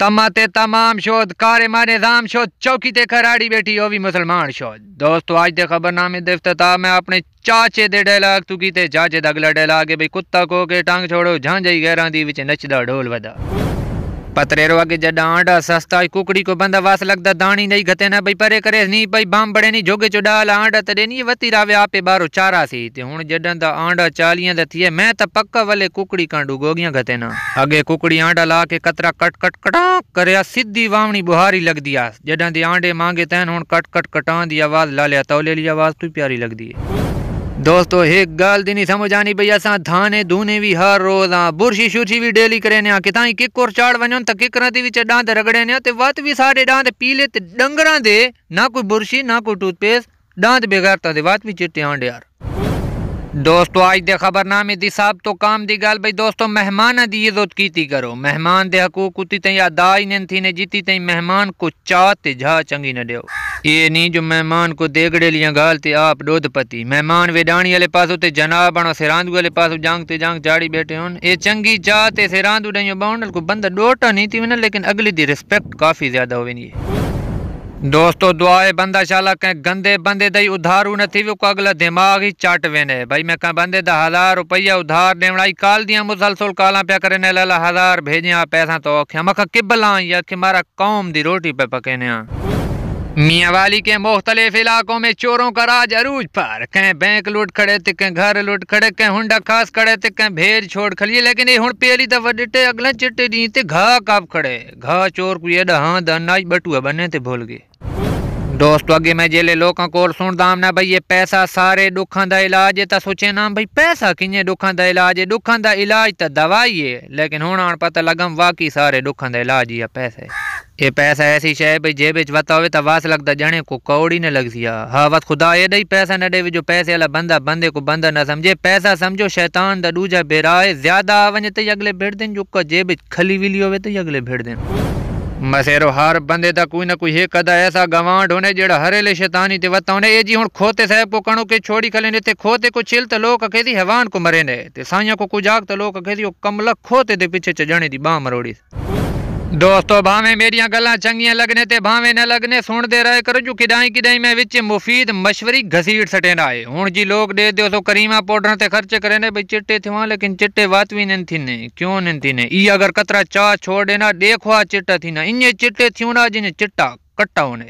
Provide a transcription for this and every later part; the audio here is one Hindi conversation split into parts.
तमाते तमाम शोध कारे मारे राम शोध चौकी ते खराड़ी बैठी ओवी मुसलमान शोध दोस्तों आज दे खबरनामे दफ्तता मैं अपने चाचे दे डायलॉग तू कीते चाचे दगला डायलॉग है भाई कुत्ता को के टांग छोड़ो झांझई गहरा दी विच नचदा ढोल वदा पतरेरो आगे जडा आंडा सस्ता कुकड़ी को बंदा वास लगदा दाणी नहीं घते ना भाई परे करे नहीं भाई बाम बड़े नहीं जोगे चो डाल आंडा तडे नहीं वती रावे आपे बारो चारा सी ते हुन जडन दा आंडा चालियां दा थिए मैं त पक्का वाले कुकड़ी कांडू गोगियां घते ना आगे कुकड़ी आंडा ला के कतरा कट कट कटा करया सीधी वावणी बुहारी लगदी आ जडन दे आंडे मांगे तैन हुन कट कट कटां दी आवाज लालिया तौले ली आवाज तू प्यारी लगदी है दोस्तो हिकु ॻाल्हि ॾिनी सम्झ आनी भई असां धाने धूने बि हर रोज़ आ बुरशी शुरशी बि डेली करे निया किथां ई किकुर चाढ़ वञनि त किकरां ते विच ॾांद रगड़े निया ते वत बि साढे ॾांद पीले ते डंगरां दे ना कोई बुरशी ना कोई टूथपेस्ट ॾांद बेगार था दे वत बि चिटे आंड यार दोस्तों आज दे खबरनामे दी साहब तो काम दी गाल भाई दोस्तों मेहमान दी इज्जत कीती करो मेहमान दे हकूक कुती तई अदाई नन थी ने जीती तई मेहमान को चात झा चंगी न देओ ये नहीं जो मेहमान को देगड़े लिया गाल ते आप डोद पती मेहमान वेडाणी वाले पास ते जनाब बनो सिरांदू वाले पास जांग ते जांग जाड़ी बैठे होन ए चंगी जा ते सिरांदू डयो बाउंडल को बंदा डोटा नहीं थी ने लेकिन अगली दी रिस्पेक्ट काफी ज्यादा होवेनी है दोस्तों दुआए बंदा शाला कंहिं गंदे बंदे दई उधारू न थी वो को अगला दिमाग़ ही चाट वेने भाई मैं कंहिं बंदे त हज़ार रुपया उधार ॾियण काल दिया मुसलसल काला पिया करे ने लाला हज़ार भेजिया पैसा तो आखिया मखा किबल आहीं मारा कौम दी रोटी पे पकेने मियाँवाली के मुख्तलिफ इलाकों में चोरों का राज अरूज पर कहीं बैंक लूट खड़े थे तो कहीं घर लूट खड़े कहीं हुडा खास खड़े थे तो कहीं भेज छोड़ खड़ी लेकिन ये हूँ पहली दफा तो डिटे अगले चिट्टे दी थे घा कब खड़े घा चोर को ये हाँ दनाज बटुआ बने थे भूल गए दोस्तों अगे मैं जेले लोगों को सुन दाम ना भाई ये पैसा सारे दुखा का इलाज है तो सोचे ना भाई पैसा किए दुखा का इलाज है दुखा का इलाज तो दवाई है लेकिन हूँ पता लगम वाकई सारे दुखा का इलाज ही है पैसे ये पैसा ऐसी शे भाई जेब बिच वता हुए तवास लगता जने को कौड़ी न लगती है हाँ बस खुदा ये नहीं पैसा न दे जो पैसे वाला बंदा बंदे को बंदा न समझे पैसा समझो शैतान दा दूजा बेराए ज्यादा वन तो अगले भेड़ दिन जो का जे खली विली हो तो अगले भेड़ दिन मसेरो हर बंदे का कोई ना कोई एक कदा ऐसा गवांड होने जेड़ा ले शैतानी ते वता होने ए जी हुन खोते साहब को कणो के छोड़ी खले ने ते खोते को छिल ते लोग कहे दी हवान को मरे ने ते साइया को कुजाक ते लोग कहे दी ओ कमला खोते दे पीछे च जाने दी बाह मरोड़ी દોસ્તો ભાવે મેરિયા ગલા ચંગી લાગે તે ભાવે ન લાગે સુણ દે રહે કરજુ કિડાઈ કિડાઈ મે وچ مفيد મશવરી ઘસીડ સટે ના આયે હોનજી લોક દે દે ઓ તો કરીમા પાવડર પર ખર્ચે કરે ને ભઈ ચિટ્ટે થવા લેકિન ચિટ્ટે વાત વી ન ન થિને ક્યો ન ન થિને ઈ અગર કતરા ચા છોડે ના દેખો આ ચિટ્ટા થિના ઈ ચિટ્ટે થવાના જીને ચટ્ટા કટાવને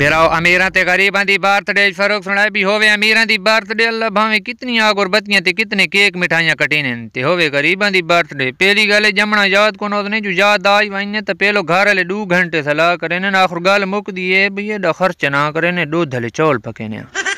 बेराओ अमीर ते गरीबा दी बर्थडे फरोख सुनाए भी होवे अमीर दी बर्थडे अल्लाह भावे कितनी आग और बत्तियां ते कितने केक मिठाइयां कटी ने ते होवे गरीबा दी बर्थडे पहली गल जमना याद कोनो ने जो याद आ वने ते पहलो घर ले 2 घंटे सलाह करे ने आखर गल मुक दिए भई ये खर्च ना करे ने दूध ले चोल पके ने